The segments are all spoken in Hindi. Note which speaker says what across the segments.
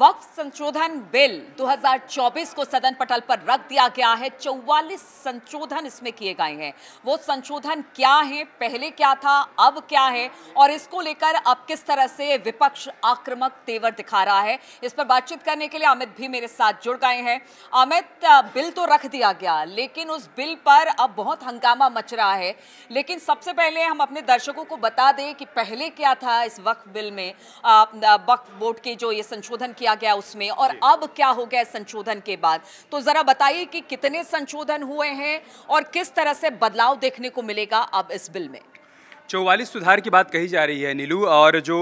Speaker 1: वक्फ संशोधन बिल 2024 को सदन पटल पर रख दिया गया है 44 संशोधन इसमें किए गए हैं वो संशोधन क्या है पहले क्या था अब क्या है और इसको लेकर अब किस तरह से विपक्ष आक्रामक तेवर दिखा रहा है इस पर बातचीत करने के लिए अमित भी मेरे साथ जुड़ गए हैं अमित बिल तो रख दिया गया लेकिन उस बिल पर अब बहुत हंगामा मच रहा है लेकिन सबसे पहले हम अपने दर्शकों को बता दें कि पहले क्या था इस वक्त बिल में वक्त बोर्ड के जो ये संशोधन किया गया उसमें और अब क्या हो गया संशोधन के बाद तो जरा बताइए कि कितने संशोधन हुए हैं और किस तरह से बदलाव देखने को मिलेगा अब इस बिल में
Speaker 2: चौवालीस सुधार की बात कही जा रही है नीलू और जो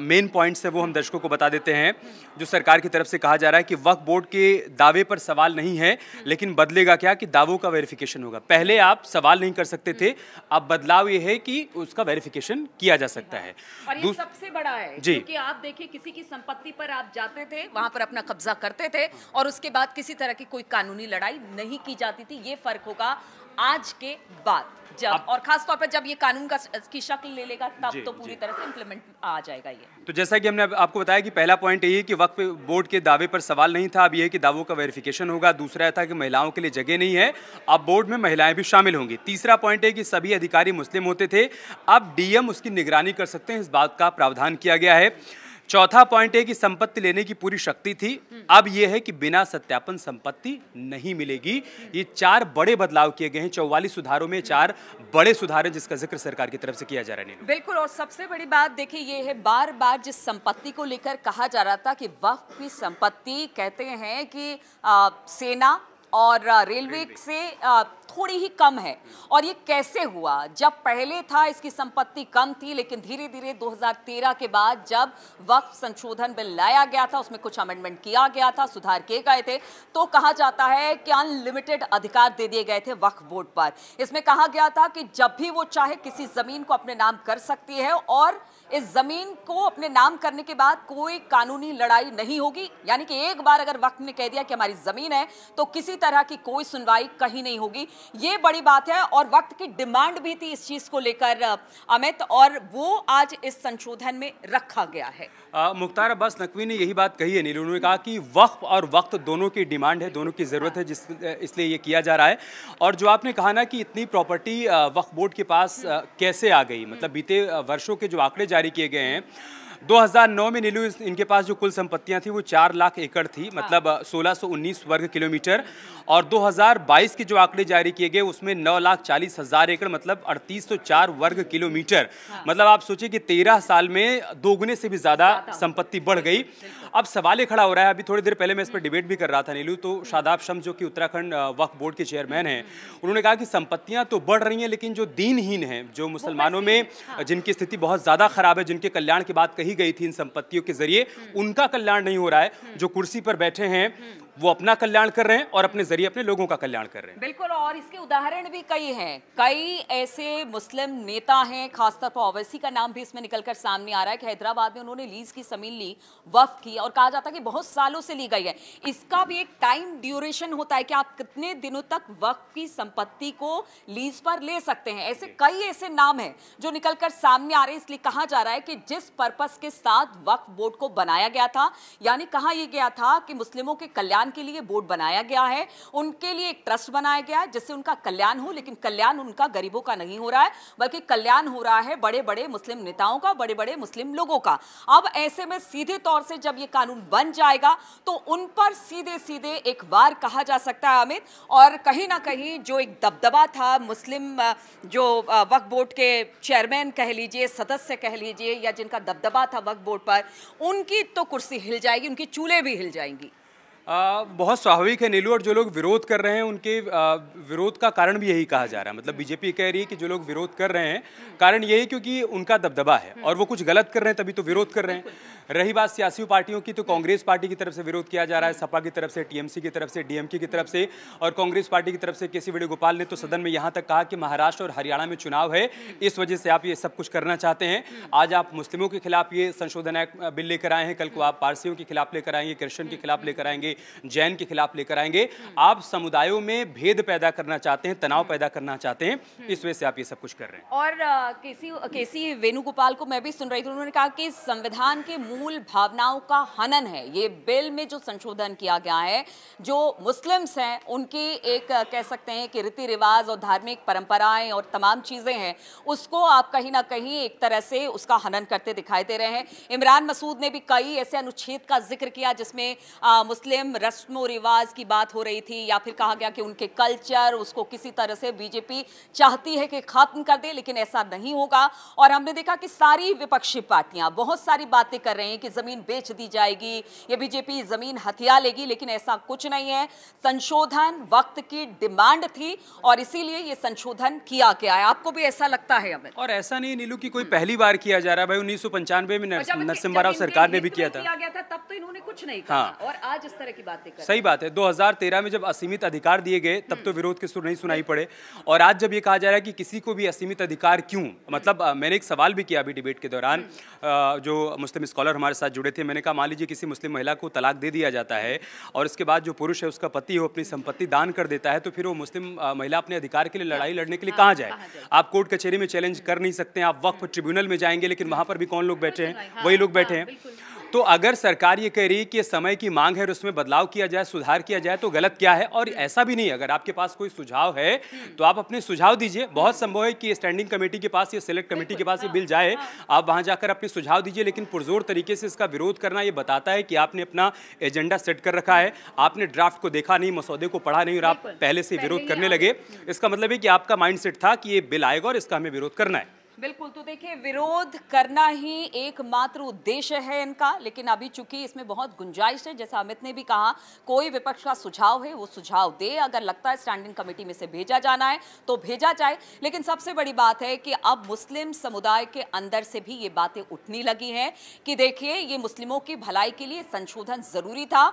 Speaker 2: मेन पॉइंट्स है वो हम दर्शकों को बता देते हैं जो सरकार की तरफ से कहा जा रहा है कि वक्फ बोर्ड के दावे पर सवाल नहीं है लेकिन बदलेगा क्या कि दावों का वेरिफिकेशन होगा पहले आप सवाल नहीं कर सकते थे अब बदलाव ये है कि उसका वेरिफिकेशन किया जा सकता है
Speaker 1: और ये सबसे बड़ा है जी क्योंकि आप देखिए किसी की संपत्ति पर आप जाते थे वहां पर अपना कब्जा करते थे और उसके बाद किसी तरह की कोई कानूनी लड़ाई नहीं की जाती थी ये फर्क होगा आज के बाद जब और खास तौर पर जब ये कानून का की शक्ल ले लेगा तब तो पूरी तरह से इम्प्लीमेंट आ जाएगा ये
Speaker 2: तो जैसा कि हमने आपको बताया कि पहला पॉइंट यही कि वक्त बोर्ड के दावे पर सवाल नहीं था अब यह कि दावों का वेरिफिकेशन होगा दूसरा था कि महिलाओं के लिए जगह नहीं है अब बोर्ड में महिलाएं भी शामिल होंगी तीसरा पॉइंट है कि सभी अधिकारी मुस्लिम होते थे अब डीएम उसकी निगरानी कर सकते हैं इस बात का प्रावधान किया गया है चौथा पॉइंट है कि संपत्ति लेने की पूरी शक्ति थी अब यह है कि बिना सत्यापन संपत्ति नहीं मिलेगी ये चार बड़े बदलाव किए गए हैं चौवालीस सुधारों में चार बड़े सुधार हैं जिसका जिक्र सरकार की तरफ से किया जा रहा है
Speaker 1: बिल्कुल और सबसे बड़ी बात देखिए ये है बार बार जिस संपत्ति को लेकर कहा जा रहा था कि वक्त की संपत्ति कहते हैं कि आ, सेना और रेलवे से आ, थोड़ी ही कम है और ये कैसे हुआ जब पहले था इसकी संपत्ति कम थी लेकिन धीरे धीरे 2013 के बाद जब वक्त संशोधन बिल लाया गया था उसमें कुछ अमेंडमेंट किया गया था सुधार किए गए थे तो कहा जाता है कि अनलिमिटेड अधिकार दे दिए गए थे वक्फ बोर्ड पर इसमें कहा गया था कि जब भी वो चाहे किसी जमीन को अपने नाम कर सकती है और इस जमीन को अपने नाम करने के बाद कोई कानूनी लड़ाई नहीं होगी यानी कि एक बार अगर वक्त ने कह दिया कि हमारी जमीन है तो किसी तरह की कोई सुनवाई कहीं नहीं होगी ये बड़ी बात है और वक्त की डिमांड भी थी इस चीज को लेकर अमित और वो आज इस संशोधन में रखा गया है
Speaker 2: मुख्तार अब्बास नकवी ने यही बात कही है नीलू उन्होंने कहा कि वक्त और वक्त दोनों की डिमांड है दोनों की ज़रूरत है जिस इसलिए ये किया जा रहा है और जो आपने कहा ना कि इतनी प्रॉपर्टी वक्फ बोर्ड के पास कैसे आ गई मतलब बीते वर्षों के जो आंकड़े जारी किए गए हैं 2009 में नीलू इनके पास जो कुल संपत्तियां थी वो चार लाख एकड़ थी मतलब 1619 हाँ। वर्ग किलोमीटर और 2022 के जो आंकड़े जारी किए गए उसमें नौ लाख चालीस हजार एकड़ मतलब 3804 वर्ग किलोमीटर हाँ। मतलब आप सोचिए कि तेरह साल में दोगुने से भी ज़्यादा संपत्ति बढ़ गई अब सवाल ये खड़ा हो रहा है अभी थोड़ी देर पहले मैं इस पर डिबेट भी कर रहा था नीलू तो शादाब शम्स जो कि उत्तराखंड वक्फ बोर्ड के चेयरमैन हैं उन्होंने कहा कि संपत्तियां तो बढ़ रही हैं लेकिन जो दीनहीन हैं जो मुसलमानों में हाँ। जिनकी स्थिति बहुत ज़्यादा खराब है जिनके कल्याण की बात कही गई थी इन संपत्तियों के जरिए हम्म। उनका कल्याण नहीं हो रहा है हम्म। जो कुर्सी पर बैठे हैं हम्म। वो अपना कल्याण कर रहे हैं और अपने जरिए अपने लोगों का कल्याण कर रहे हैं
Speaker 1: बिल्कुल और इसके उदाहरण भी कई हैं कई ऐसे मुस्लिम नेता हैं खासतौर पर ओवैसी का नाम भी इसमें निकलकर सामने आ रहा है कि हैदराबाद में उन्होंने लीज की जमीन ली वफ की और कहा जाता है कि बहुत सालों से ली गई है इसका भी एक टाइम ड्यूरेशन होता है कि आप कितने दिनों तक वक्फ की संपत्ति को लीज पर ले सकते हैं ऐसे कई ऐसे नाम है जो निकलकर सामने आ रहे हैं इसलिए कहा जा रहा है कि जिस पर्पज के साथ वक्फ बोर्ड को बनाया गया था यानी कहा यह गया था कि मुस्लिमों के कल्याण कल्याण के लिए बोर्ड बनाया गया है उनके लिए एक ट्रस्ट बनाया गया है जिससे उनका कल्याण हो लेकिन कल्याण उनका गरीबों का नहीं हो रहा है बल्कि कल्याण हो रहा है बड़े बड़े मुस्लिम नेताओं का बड़े बड़े मुस्लिम लोगों का अब ऐसे में सीधे तौर से जब ये कानून बन जाएगा तो उन पर सीधे सीधे एक वार कहा जा सकता है अमित और कहीं ना कहीं जो एक दबदबा था मुस्लिम जो वक्फ बोर्ड के चेयरमैन कह लीजिए सदस्य कह लीजिए या जिनका दबदबा था वक्फ बोर्ड पर उनकी तो कुर्सी हिल जाएगी उनकी चूल्हे भी हिल जाएंगी
Speaker 2: आ, बहुत स्वाभाविक है नीलू और जो लोग विरोध कर रहे हैं उनके आ, विरोध का कारण भी यही कहा जा रहा है मतलब बीजेपी कह रही है कि जो लोग विरोध कर रहे हैं कारण यही क्योंकि उनका दबदबा है हम्म। और वो कुछ गलत कर रहे हैं तभी तो विरोध कर रहे हैं रही बात सियासी पार्टियों की तो कांग्रेस पार्टी की तरफ से विरोध किया जा रहा है सपा की तरफ से टीएमसी की तरफ से डीएमके की तरफ से और कांग्रेस पार्टी की तरफ से के सी वेणुगोपाल ने तो सदन में यहाँ तक कहा कि महाराष्ट्र और हरियाणा में चुनाव है हम्म। इस वजह से आप ये सब कुछ करना चाहते हैं हम्म। आज आप मुस्लिमों के खिलाफ ये संशोधन बिल लेकर आए हैं कल को आप पारसियों के खिलाफ लेकर आएंगे क्रिश्चन के खिलाफ लेकर आएंगे जैन के खिलाफ लेकर आएंगे आप समुदायों में भेद पैदा करना चाहते हैं तनाव पैदा करना चाहते हैं इस वजह से आप ये सब कुछ कर रहे हैं
Speaker 1: और केसी केसी वेणुगोपाल को मैं भी सुन रही थी उन्होंने कहा कि संविधान के मूल भावनाओं का हनन है ये बिल में जो संशोधन किया गया है जो मुस्लिम्स हैं उनके एक कह सकते हैं कि रीति रिवाज और धार्मिक परंपराएं और तमाम चीज़ें हैं उसको आप कहीं ना कहीं एक तरह से उसका हनन करते दिखाई दे रहे हैं इमरान मसूद ने भी कई ऐसे अनुच्छेद का जिक्र किया जिसमें आ, मुस्लिम मुस्लिम रस्म रिवाज की बात हो रही थी या फिर कहा गया कि उनके कल्चर उसको किसी तरह से बीजेपी चाहती है कि खत्म कर दे लेकिन ऐसा नहीं होगा और हमने देखा कि सारी विपक्षी पार्टियां बहुत सारी बातें कर रही हैं कि जमीन बेच दी जाएगी या बीजेपी जमीन हथिया लेगी लेकिन ऐसा कुछ नहीं है संशोधन वक्त की डिमांड थी और इसीलिए ये संशोधन किया गया है आपको भी ऐसा लगता है अमित और
Speaker 2: ऐसा नहीं नीलू की कोई पहली बार किया जा रहा है भाई उन्नीस में अच्छा, मतलब नरसिम्हा राव सरकार ने भी किया था
Speaker 1: तब तो इन्होंने कुछ नहीं कहा हाँ। और आज इस तरह की बातें कर सही
Speaker 2: बात है 2013 में जब असीमित अधिकार दिए गए तब तो हम्म। विरोध के सुर नहीं सुनाई पड़े और आज जब ये कहा जा रहा है कि किसी को भी असीमित अधिकार क्यों मतलब मैंने एक सवाल भी किया अभी डिबेट के दौरान हम्म। जो मुस्लिम स्कॉलर हमारे साथ जुड़े थे मैंने कहा मान लीजिए किसी मुस्लिम महिला को तलाक दे दिया जाता है और इसके बाद जो पुरुष है उसका पति हो अपनी संपत्ति दान कर देता है तो फिर वो मुस्लिम महिला अपने अधिकार के लिए लड़ाई लड़ने के लिए हाँ, कहाँ जाए आप कोर्ट कचहरी में चैलेंज कर नहीं सकते आप वक्फ ट्रिब्यूनल में जाएंगे लेकिन वहाँ पर भी कौन लोग बैठे हैं हाँ, वही लोग बैठे हाँ, हैं तो अगर सरकार ये कह रही है कि समय की मांग है और उसमें बदलाव किया जाए सुधार किया जाए तो गलत क्या है और ऐसा भी नहीं अगर आपके पास कोई सुझाव है तो आप अपने सुझाव दीजिए बहुत संभव है कि स्टैंडिंग कमेटी के पास या सिलेक्ट कमेटी के पास ये बिल जाए हाँ, हाँ। आप वहाँ जाकर अपने सुझाव दीजिए लेकिन पुरजोर तरीके से इसका विरोध करना ये बताता है कि आपने अपना एजेंडा सेट कर रखा है आपने ड्राफ्ट को देखा नहीं मसौदे को पढ़ा नहीं और आप पहले से विरोध करने लगे इसका मतलब है कि आपका माइंड था कि ये बिल आएगा और इसका हमें विरोध करना है
Speaker 1: बिल्कुल तो देखिए विरोध करना ही एकमात्र उद्देश्य है इनका लेकिन अभी चूंकि इसमें बहुत गुंजाइश है जैसा अमित ने भी कहा कोई विपक्ष का सुझाव है वो सुझाव दे अगर लगता है स्टैंडिंग कमेटी में से भेजा जाना है तो भेजा जाए लेकिन सबसे बड़ी बात है कि अब मुस्लिम समुदाय के अंदर से भी ये बातें उठने लगी हैं कि देखिए ये मुस्लिमों की भलाई के लिए संशोधन ज़रूरी था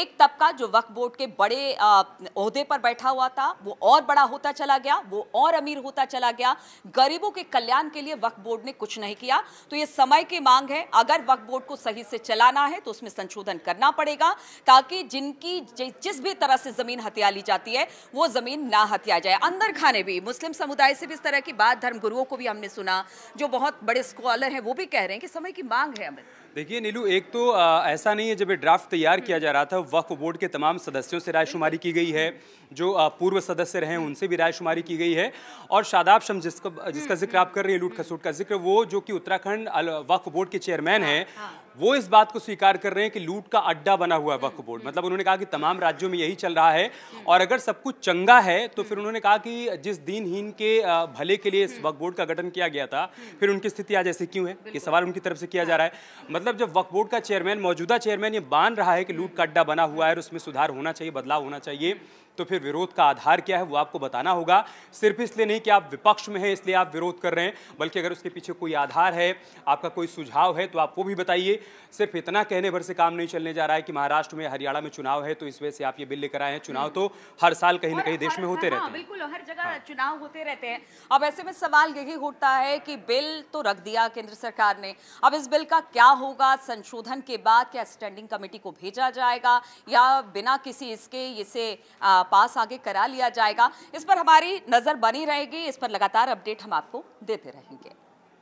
Speaker 1: एक तबका जो वक्फ बोर्ड के बड़े अहदे पर बैठा हुआ था वो और बड़ा होता चला गया वो और अमीर होता चला गया गरीबों के कल्याण प्लान के लिए वक्त बोर्ड ने कुछ नहीं किया तो ये समय की मांग है अगर वक्त बोर्ड को सही से चलाना है तो उसमें संशोधन करना पड़ेगा ताकि जिनकी जिस भी तरह से जमीन हत्या ली जाती है वो जमीन ना हत्या जाए अंदर खाने भी मुस्लिम समुदाय से भी इस तरह की बात धर्म गुरुओं को भी हमने सुना जो बहुत बड़े स्कॉलर हैं वो भी कह रहे हैं कि समय की मांग है अमित
Speaker 2: देखिए नीलू एक तो आ, ऐसा नहीं है जब ये ड्राफ्ट तैयार किया जा रहा था वक्फ बोर्ड के तमाम सदस्यों से रायशुमारी की गई है जो आ, पूर्व सदस्य रहे उनसे भी रायशुमारी की गई है और शादाब शम जिसका जिसका जिक्र आप कर रहे हैं लूट खसूट का जिक्र वो जो कि उत्तराखंड वक्फ बोर्ड के चेयरमैन हैं हाँ, हाँ। वो इस बात को स्वीकार कर रहे हैं कि लूट का अड्डा बना हुआ है वक्फ बोर्ड मतलब उन्होंने कहा कि तमाम राज्यों में यही चल रहा है और अगर सब कुछ चंगा है तो फिर उन्होंने कहा कि जिस दिनहीन के भले के लिए इस वक्फ बोर्ड का गठन किया गया था फिर उनकी स्थिति आज ऐसी क्यों है ये सवाल उनकी तरफ से किया जा रहा है मतलब जब वक्फ बोर्ड का चेयरमैन मौजूदा चेयरमैन ये मान रहा है कि लूट का अड्डा बना हुआ है और उसमें सुधार होना चाहिए बदलाव होना चाहिए तो फिर विरोध का आधार क्या है वो आपको बताना होगा सिर्फ इसलिए नहीं कि आप विपक्ष में हैं इसलिए आप विरोध कर रहे हैं बल्कि अगर उसके पीछे कोई आधार है आपका कोई सुझाव है तो आप वो भी बताइए सिर्फ इतना कहने भर से काम नहीं चलने जा रहा है कि महाराष्ट्र में हरियाणा में चुनाव है तो इस वजह से आप ये बिल लेकर आए हैं चुनाव तो हर साल कहीं ना कहीं देश में होते हाँ, रहते हैं
Speaker 1: बिल्कुल हर जगह हाँ। चुनाव होते रहते हैं अब ऐसे में सवाल यही उठता है कि बिल तो रख दिया केंद्र सरकार ने अब इस बिल का क्या होगा संशोधन के बाद क्या स्टैंडिंग कमेटी को भेजा जाएगा या बिना किसी इसके इसे पास आगे करा लिया जाएगा इस पर हमारी नज़र बनी रहेगी इस पर लगातार अपडेट हम आपको देते रहेंगे